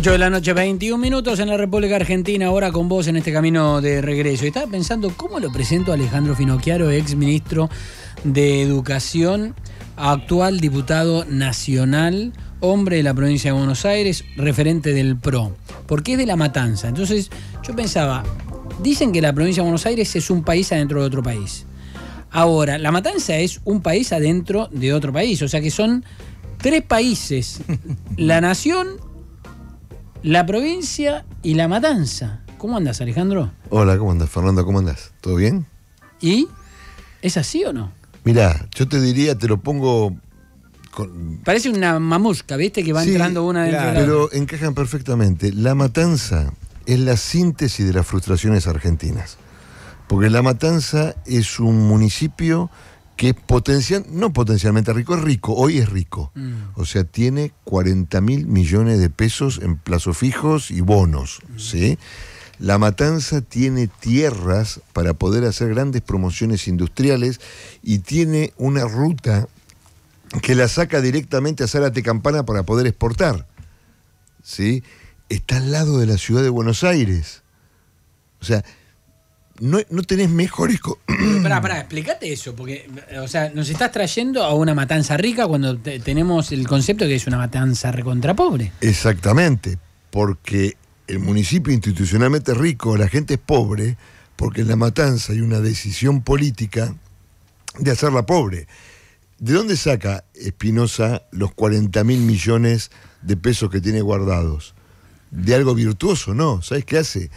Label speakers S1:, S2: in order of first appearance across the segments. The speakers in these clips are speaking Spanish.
S1: 8 de la noche, 21 minutos en la República Argentina, ahora con vos en este camino de regreso. estaba pensando cómo lo presento a Alejandro Finocchiaro, ex ministro de Educación, actual diputado nacional, hombre de la provincia de Buenos Aires, referente del PRO, porque es de la matanza. Entonces yo pensaba, dicen que la provincia de Buenos Aires es un país adentro de otro país. Ahora, la matanza es un país adentro de otro país, o sea que son tres países, la nación la provincia y la matanza. ¿Cómo andas, Alejandro?
S2: Hola, ¿cómo andas, Fernando? ¿Cómo andas? ¿Todo bien?
S1: ¿Y? ¿Es así o no?
S2: Mirá, yo te diría, te lo pongo.
S1: Parece una mamusca, ¿viste? Que va entrando una dentro de la Pero
S2: encajan perfectamente. La matanza es la síntesis de las frustraciones argentinas. Porque La Matanza es un municipio que es potencial, no potencialmente rico, es rico, hoy es rico. Mm. O sea, tiene 40 mil millones de pesos en plazos fijos y bonos, mm. ¿sí? La Matanza tiene tierras para poder hacer grandes promociones industriales y tiene una ruta que la saca directamente a Zárate Campana para poder exportar, ¿sí? Está al lado de la ciudad de Buenos Aires. O sea, no, tenés mejores.
S1: pará, pará, explícate eso, porque, o sea, nos estás trayendo a una matanza rica cuando tenemos el concepto que es una
S2: matanza recontra pobre. Exactamente, porque el municipio institucionalmente rico, la gente es pobre, porque en la matanza hay una decisión política de hacerla pobre. ¿De dónde saca Espinosa los 40 mil millones de pesos que tiene guardados? ¿De algo virtuoso? No. ¿Sabes qué hace?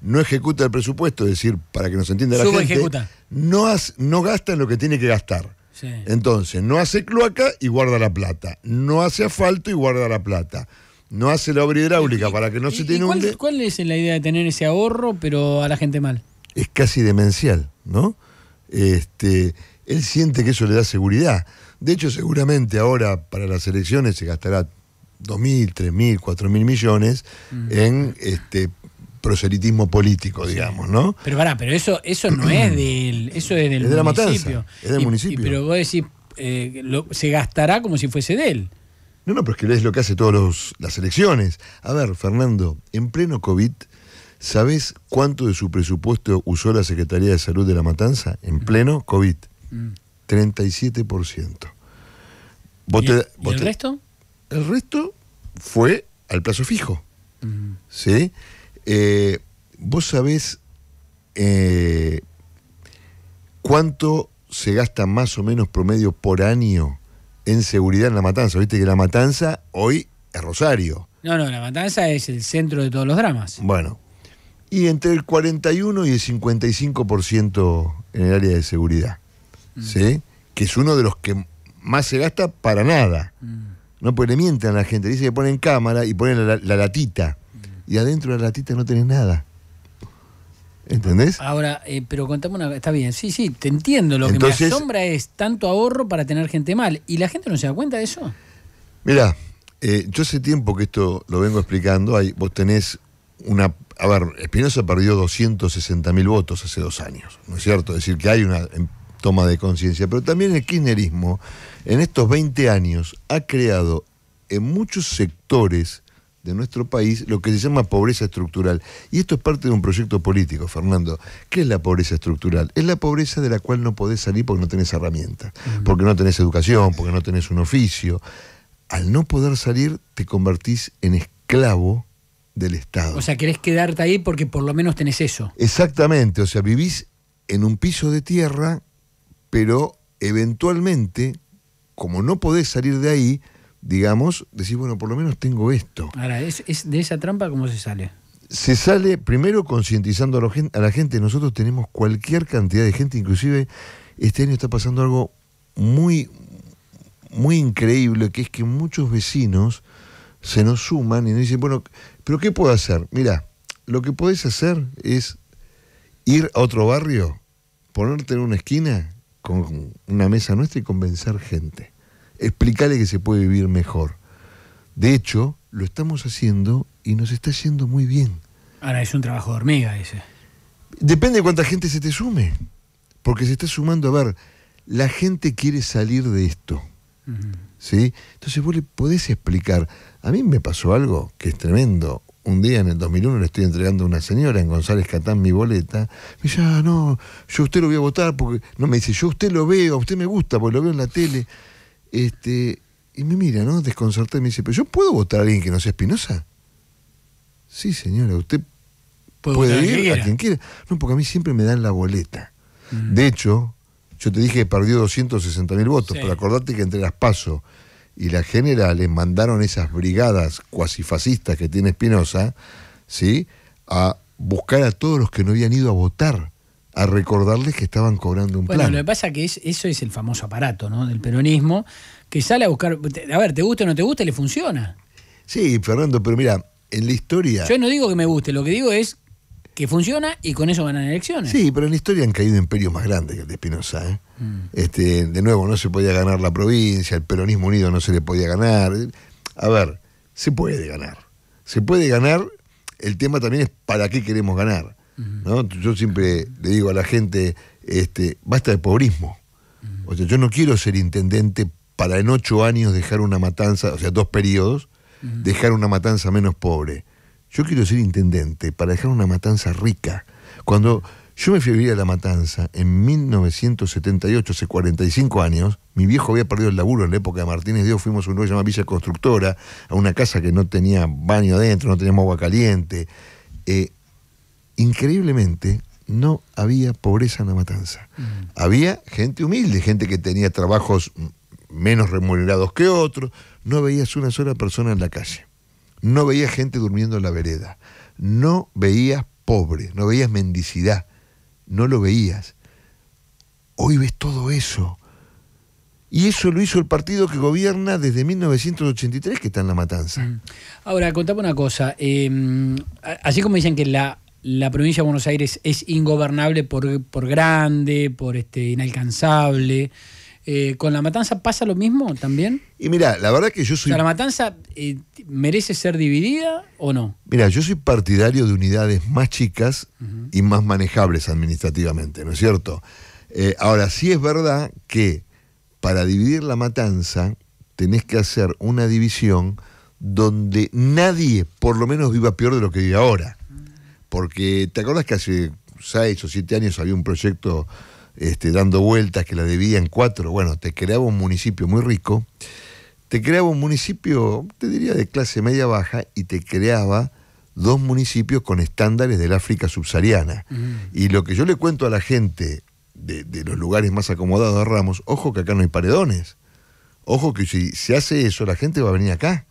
S2: no ejecuta el presupuesto, es decir, para que nos entienda la gente, no, no gasta en lo que tiene que gastar. Entonces, no hace cloaca y guarda la plata. No hace asfalto y guarda la plata. No hace la obra hidráulica para que no se tiene cuál,
S1: ¿Cuál es la idea de tener ese ahorro, pero a la gente mal?
S2: Es casi demencial, ¿no? Este, él siente que eso le da seguridad. De hecho, seguramente ahora para las elecciones se gastará 2.000, 3.000, 4.000 millones mm. en este, proselitismo político, digamos, ¿no?
S1: Pero pará, pero eso, eso no es del, eso es del municipio. es del municipio. pero vos decís, eh, se gastará como si fuese de él.
S2: No, no, pero es que es lo que hace todas las elecciones. A ver, Fernando, en pleno COVID, ¿sabés cuánto de su presupuesto usó la Secretaría de Salud de la Matanza? En mm. pleno COVID. 37%. Mm. ¿Y,
S1: el resto? El
S2: resto fue al plazo fijo. Mm. ¿Sí? Eh, vos sabés eh, cuánto se gasta más o menos promedio por año en seguridad en la matanza. Viste que la matanza hoy es Rosario.
S1: No, no, la matanza es el centro de todos los dramas.
S2: Bueno, y entre el 41 y el 55% en el área de seguridad. Mm. ¿Sí? Que es uno de los que más se gasta para nada. Mm. No, pues le mienten a la gente, dice que ponen cámara y ponen la latita y adentro de la latita no tenés nada. ¿Entendés?
S1: Ahora, eh, pero contame una. Está bien, sí, sí, te entiendo.
S2: Lo que me asombra
S1: es tanto ahorro para tener gente mal. ¿Y la gente no se da cuenta de eso?
S2: Mira, eh, yo hace tiempo que esto lo vengo explicando. vos tenés una. A ver, Espinosa perdió 260 mil votos hace dos años, ¿no es cierto? Es decir, que hay una em, toma de conciencia. Pero también el kirchnerismo, en estos 20 años, ha creado en muchos sectores de nuestro país lo que se llama pobreza estructural. Y esto es parte de un proyecto político, Fernando. ¿Qué es la pobreza estructural? Es la pobreza de la cual no podés salir porque no tenés herramientas, porque no tenés educación, porque no tenés un oficio. Al no poder salir, te convertís en esclavo del Estado.
S1: O sea, querés quedarte ahí porque por lo menos tenés eso.
S2: Exactamente, o sea, vivís en un piso de tierra, pero eventualmente, como no podés salir de ahí, digamos, decís, bueno, por lo menos tengo esto.
S1: Ahora, ¿es, de esa trampa cómo se sale?
S2: Se sale primero concientizando a, a la gente. Nosotros tenemos cualquier cantidad de gente, inclusive este año está pasando algo muy, muy increíble, que es que muchos vecinos se nos suman y nos dicen, bueno, pero ¿qué puedo hacer? Mira, lo que podés hacer es ir a otro barrio, ponerte en una esquina con una mesa nuestra y convencer gente explicarle que se puede vivir mejor. De hecho, lo estamos haciendo y nos está yendo muy bien. Ahora es un trabajo de hormiga ese. Depende de cuánta gente se te sume, porque se está sumando, a ver, la gente quiere salir de esto. ¿Sí? Entonces vos le podés explicar. A mí me pasó algo que es tremendo. Un día en el 2001 le estoy entregando a una señora en González Catán mi boleta. Me dice, ah, no, yo usted lo voy a votar porque. No, me dice, yo usted lo veo, a usted me gusta porque lo veo en la tele. Este, y me mira, ¿no? Desconcertado y me dice, ¿pero yo puedo votar a alguien que no sea Espinosa? Sí, señora, usted
S1: puede, ir a quien
S2: quiera. No, porque a mí siempre me dan la boleta. Mm. De hecho, yo te dije que perdió 260 mil votos, pero acordate que entre las PASO y general generales mandaron esas brigadas cuasifascistas fascistas que tiene Espinosa, ¿sí? A buscar a todos los que no habían ido a votar a recordarles que estaban cobrando un plan. Bueno,
S1: lo que pasa es que eso es el famoso aparato ¿no? del peronismo, que sale a buscar, a ver, te gusta o no te gusta, le funciona.
S2: Sí, Fernando, pero mira, en la historia... Yo no digo que me guste, lo que digo es que funciona y con eso ganan elecciones. Sí, pero en la historia han caído imperios más grandes que el de Espinosa. ¿eh? Mm. Este, de nuevo, no se podía ganar la provincia, el peronismo unido no se le podía ganar. A ver, se puede ganar. Se puede ganar, el tema también es para qué queremos ganar. Yo siempre le digo a la gente, este, basta de pobrismo. O sea, yo no quiero ser intendente para en ocho años dejar una matanza, o sea, dos periodos, dejar una matanza menos pobre. Yo quiero ser intendente para dejar una matanza rica. Cuando yo me fui a vivir a La Matanza en 1978, hace 45 años. Mi viejo había perdido el laburo en la época de Martínez Dios. Fuimos a un lugar Villa Constructora, a una casa que no tenía baño adentro, no teníamos agua caliente. Eh, increíblemente no había pobreza en la matanza. Había gente humilde, gente que tenía trabajos menos remunerados que otros. No veías una sola persona en la calle. No veías gente durmiendo en la vereda. No veías pobre, no veías mendicidad. No lo veías. Hoy ves todo eso. Y eso lo hizo el partido que gobierna desde 1983, que está en la matanza.
S1: Ahora, contame una cosa. Em, así como dicen que la la provincia de Buenos Aires es ingobernable por, grande, por este, inalcanzable. Eh, ¿Con la matanza pasa lo mismo también?
S2: Y mira, la verdad que yo soy... ¿La
S1: matanza eh, merece ser dividida o no?
S2: Mira, yo soy partidario de unidades más chicas y más manejables administrativamente, ¿no es cierto? Eh, ahora, sí es verdad que para dividir la matanza tenés que hacer una división donde nadie por lo menos viva peor de lo que vive ahora. Porque te acordás que hace seis o siete años había un proyecto este, dando vueltas que la debían cuatro. Bueno, te creaba un municipio muy rico, te creaba un municipio, te diría, de clase media baja y te creaba dos municipios con estándares del África subsahariana. Y lo que yo le cuento a la gente de, los lugares más acomodados de Ramos, ojo que acá no hay paredones. Ojo que si se hace eso, la gente va a venir acá.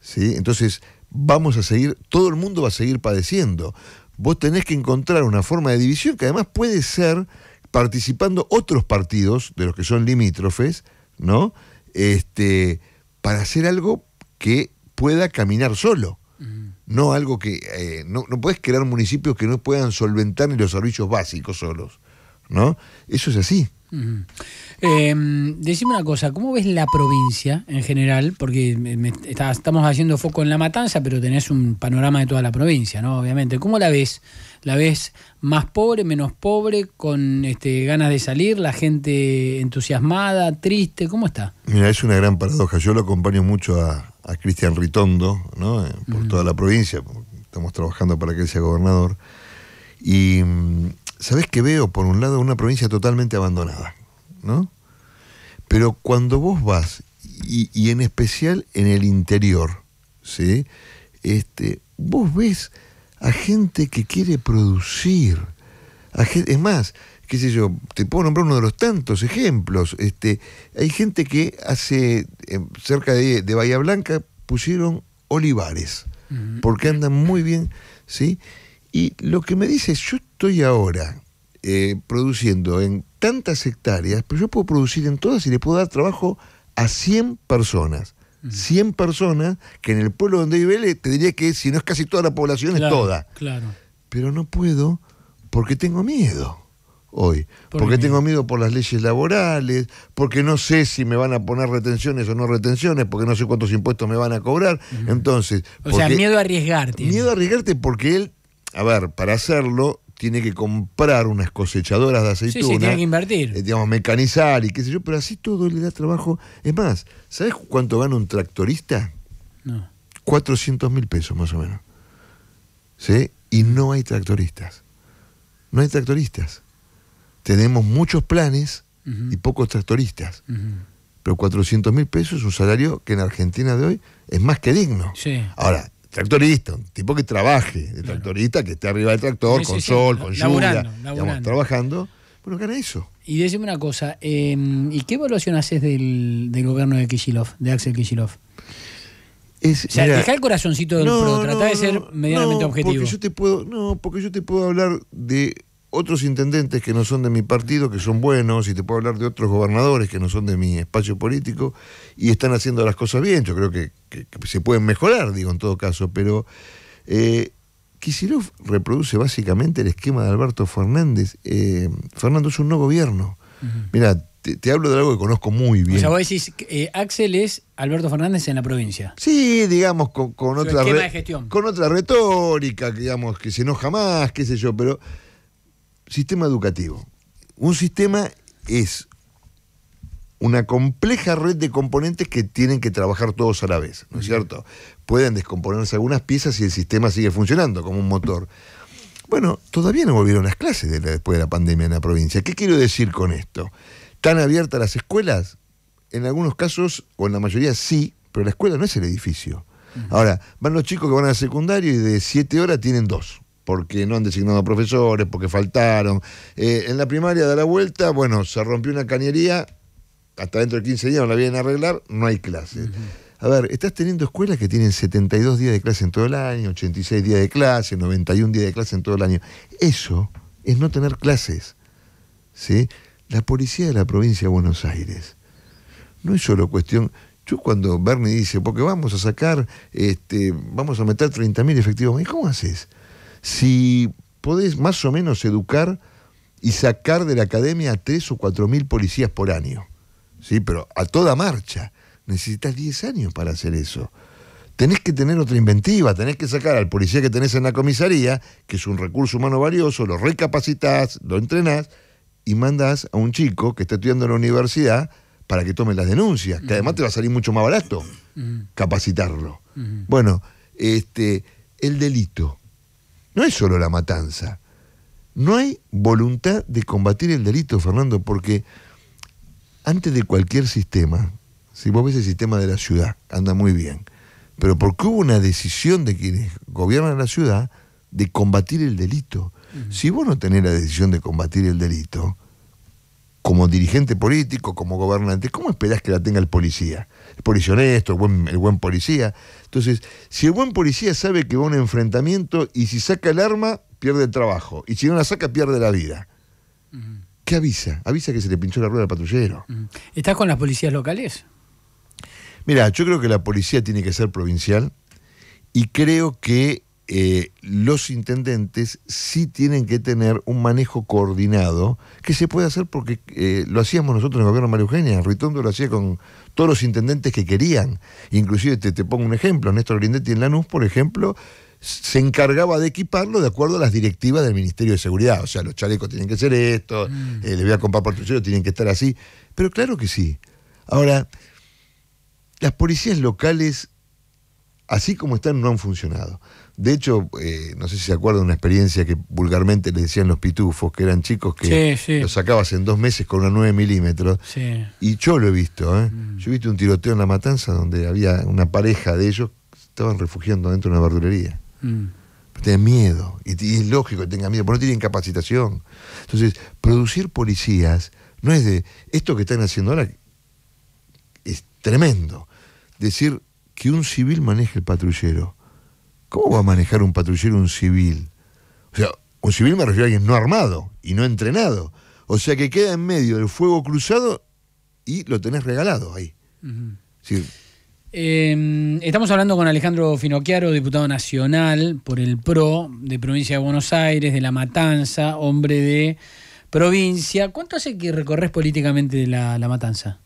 S2: ¿Sí? Entonces, vamos a seguir, todo el mundo va a seguir padeciendo. Vos tenés que encontrar una forma de división que además puede ser participando otros partidos de los que son limítrofes, ¿no? Este, para hacer algo que pueda caminar solo. No algo que. Eh, no, no puedes crear municipios que no puedan solventar ni los servicios básicos solos. ¿No? Eso es así.
S1: Em, decime una cosa, ¿cómo ves la provincia en general? Porque estamos haciendo foco en la matanza, pero tenés un panorama de toda la provincia, ¿no? Obviamente. ¿Cómo la ves? ¿La ves más pobre, menos pobre, con este, ganas de salir, la gente entusiasmada, triste? ¿Cómo está?
S2: Mira, es una gran paradoja. Yo lo acompaño mucho a, Cristian Ritondo, ¿no? Eh, por toda la provincia, estamos trabajando para que él sea gobernador. Y mm, sabes que veo, por un lado, una provincia totalmente abandonada, ¿no? Pero cuando vos vas, y, en especial en el interior, ¿sí? Este, vos ves a gente que quiere producir. A es más, qué sé yo, te puedo nombrar uno de los tantos ejemplos. Este, hay gente que hace, eh, cerca de, Bahía Blanca, pusieron olivares, porque andan muy bien, ¿sí? Y lo que me dice, yo estoy ahora eh, produciendo en tantas hectáreas, pero yo puedo producir en todas y le puedo dar trabajo a 100 personas. 100 personas, que en el pueblo donde vive eh, te diría que si no es casi toda la población, es toda. Claro. Pero no puedo porque tengo miedo hoy. porque tengo miedo por las leyes laborales, porque no sé si me van a poner retenciones o no retenciones, porque no sé cuántos impuestos me van a cobrar. Entonces. O sea, miedo a arriesgarte. Miedo a arriesgarte porque él a ver, para hacerlo tiene que comprar unas cosechadoras de aceitunas. Sí, sí tiene que invertir. Eh, digamos, mecanizar y qué sé yo, pero así todo le da trabajo. Es más, ¿sabes cuánto gana un tractorista? No. 400 mil pesos más o menos. ¿Sí? Y no hay tractoristas. No hay tractoristas. Tenemos muchos planes y pocos tractoristas. Pero 400 mil pesos es un salario que en Argentina de hoy es más que digno. Sí. Ahora, tractorista, un tipo que trabaje, de tractorista, que esté arriba del tractor, con sol, con lluvia, Estamos trabajando. Bueno, gana eso. Y decime una cosa,
S1: em, ¿y qué evaluación haces del, gobierno de Kishilov, de Axel Kishilov?
S2: o sea, deja el corazoncito del pro, trata de ser medianamente objetivo. yo te puedo, no, porque yo te puedo hablar de otros intendentes que no son de mi partido, que son buenos, y te puedo hablar de otros gobernadores que no son de mi espacio político, y están haciendo las cosas bien. Yo creo que, se pueden mejorar, digo, en todo caso, pero eh, reproduce básicamente el esquema de Alberto Fernández. Eh, Fernando es un no gobierno. Mira, te, hablo de algo que conozco muy bien. O sea, vos
S1: decís, eh, Axel es Alberto Fernández en la provincia.
S2: Sí, digamos, con, otra... de gestión. Con otra retórica, digamos, que se enoja más, qué sé yo, pero sistema educativo. Un sistema es una compleja red de componentes que tienen que trabajar todos a la vez, ¿no es cierto? Pueden descomponerse algunas piezas y el sistema sigue funcionando como un motor. Bueno, todavía no volvieron las clases después de la pandemia en la provincia. ¿Qué quiero decir con esto? ¿Están abiertas las escuelas? En algunos casos, o en la mayoría sí, pero la escuela no es el edificio. Ahora, van los chicos que van al secundario y de siete horas tienen dos porque no han designado profesores, porque faltaron. Eh, en la primaria da la vuelta, bueno, se rompió una cañería, hasta dentro de 15 días no la vienen a arreglar, no hay clases. A ver, estás teniendo escuelas que tienen 72 días de clase en todo el año, 86 días de clase, 91 días de clase en todo el año. Eso es no tener clases. ¿sí? La policía de la provincia de Buenos Aires no es solo cuestión... Yo cuando Bernie dice, porque vamos a sacar, este, vamos a meter 30.000 efectivos, ¿y cómo haces? si podés más o menos educar y sacar de la academia a 3 o 4 mil policías por año. ¿Sí? Pero a toda marcha. Necesitas 10 años para hacer eso. Tenés que tener otra inventiva, tenés que sacar al policía que tenés en la comisaría, que es un recurso humano valioso, lo recapacitas lo entrenás y mandás a un chico que está estudiando en la universidad para que tome las denuncias, que además te va a salir mucho más barato mm. capacitarlo. Mm. Bueno, este, el delito no es solo la matanza. No hay voluntad de combatir el delito, Fernando, porque antes de cualquier sistema, si vos ves el sistema de la ciudad, anda muy bien, pero porque hubo una decisión de quienes gobiernan la ciudad de combatir el delito. Si vos no tenés la decisión de combatir el delito, como dirigente político, como gobernante, ¿cómo esperás que la tenga el policía? El policía honesto, el buen, policía. Entonces, si el buen policía sabe que va a un enfrentamiento y si saca el arma, pierde el trabajo. Y si no la saca, pierde la vida. ¿Qué avisa? Avisa que se le pinchó la rueda al patrullero.
S1: ¿Estás con las policías locales?
S2: Mira, yo creo que la policía tiene que ser provincial y creo que eh, los intendentes sí tienen que tener un manejo coordinado que se puede hacer porque eh, lo hacíamos nosotros en el gobierno de María Eugenia, Ritondo lo hacía con todos los intendentes que querían. Inclusive te, pongo un ejemplo, Néstor Grindetti en Lanús, por ejemplo, se encargaba de equiparlo de acuerdo a las directivas del Ministerio de Seguridad. O sea, los chalecos tienen que ser esto, mm. eh, le voy a comprar tienen que estar así. Pero claro que sí. Ahora, las policías locales, así como están, no han funcionado. De hecho, eh, no sé si se acuerdan de una experiencia que vulgarmente le decían los pitufos, que eran chicos que los sacabas en dos meses con una 9 milímetros. Y yo lo he visto, ¿eh? Mm. Yo he visto un tiroteo en La Matanza donde había una pareja de ellos que estaban refugiando dentro de una verdulería. Mm. miedo. Y, es lógico que tengan miedo, porque no tienen capacitación. Entonces, producir policías no es de. Esto que están haciendo ahora es tremendo. Decir que un civil maneje el patrullero ¿Cómo va a manejar un patrullero un civil? O sea, un civil me refiero a alguien no armado y no entrenado. O sea que queda en medio del fuego cruzado y lo tenés regalado ahí.
S1: Em, estamos hablando con Alejandro Finocchiaro, diputado nacional por el PRO de provincia de Buenos Aires, de La Matanza, hombre de provincia. ¿Cuánto hace que recorres políticamente la, la Matanza?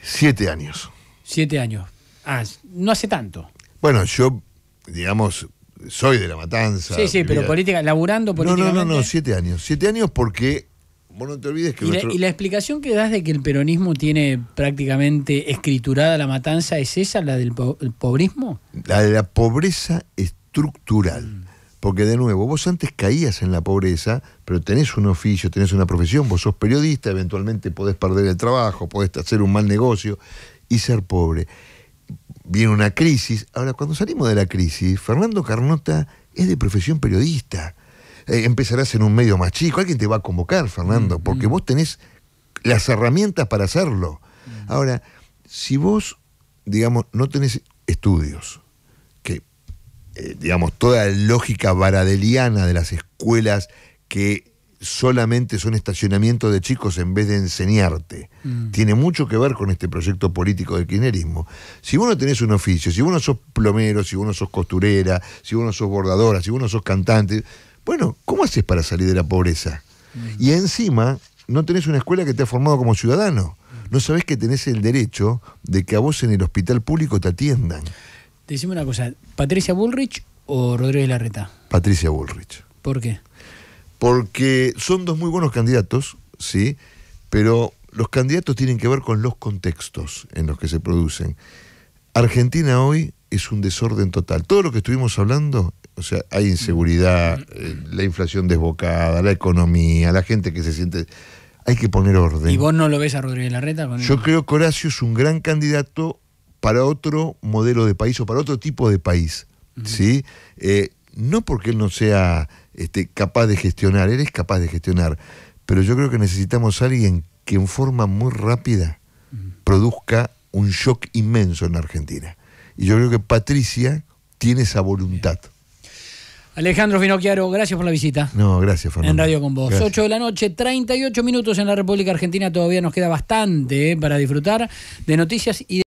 S2: Siete años.
S1: Siete años. Ah, no hace tanto.
S2: Bueno, yo, digamos, soy de la matanza. Sí, sí, pero política, laburando política. No, no, no, siete años. Siete años porque. Bueno, no te olvides que. Y,
S1: la, explicación que das de que el peronismo tiene prácticamente escriturada la matanza, ¿es esa, la del pobrismo?
S2: La de la pobreza estructural. Mm. Porque de nuevo, vos antes caías en la pobreza, pero tenés un oficio, tenés una profesión, vos sos periodista, eventualmente podés perder el trabajo, podés hacer un mal negocio y ser pobre viene una crisis. Ahora, cuando salimos de la crisis, Fernando Carnota es de profesión periodista. Eh, empezarás en un medio más chico, alguien te va a convocar, Fernando, mm, porque mm. vos tenés las herramientas para hacerlo. Mm. Ahora, si vos, digamos, no tenés estudios, que, eh, digamos, toda la lógica varadeliana de las escuelas que solamente son estacionamientos de chicos en vez de enseñarte. Mm. Tiene mucho que ver con este proyecto político de kirchnerismo. Si vos no tenés un oficio, si vos no sos plomero, si vos no sos costurera, si vos no sos bordadora, si vos no sos cantante, bueno, ¿cómo haces para salir de la pobreza? Mm. Y encima, no tenés una escuela que te ha formado como ciudadano. Mm. No sabés que tenés el derecho de que a vos en el hospital público te atiendan.
S1: Decime una cosa,
S2: ¿Patricia Bullrich
S1: o Rodríguez Larreta?
S2: Patricia Bullrich. ¿Por qué? porque son dos muy buenos candidatos, ¿sí? Pero los candidatos tienen que ver con los contextos en los que se producen. Argentina hoy es un desorden total. Todo lo que estuvimos hablando, o sea, hay inseguridad, eh, la inflación desbocada, la economía, la gente que se siente... Hay que poner orden. ¿Y vos
S1: no lo ves a Rodríguez Larreta? Yo creo
S2: que Horacio es un gran candidato para otro modelo de país o para otro tipo de país. ¿sí? Eh, no porque él no sea este, capaz de gestionar, él es capaz de gestionar, pero yo creo que necesitamos a alguien que en forma muy rápida produzca un shock inmenso en Argentina. Y yo creo que Patricia tiene esa voluntad.
S1: Alejandro Finocchiaro, gracias por la visita. No, gracias, Fernando. En Radio con vos. 8 de la noche, 38 minutos en la República Argentina. Todavía nos queda bastante eh, para disfrutar de noticias y de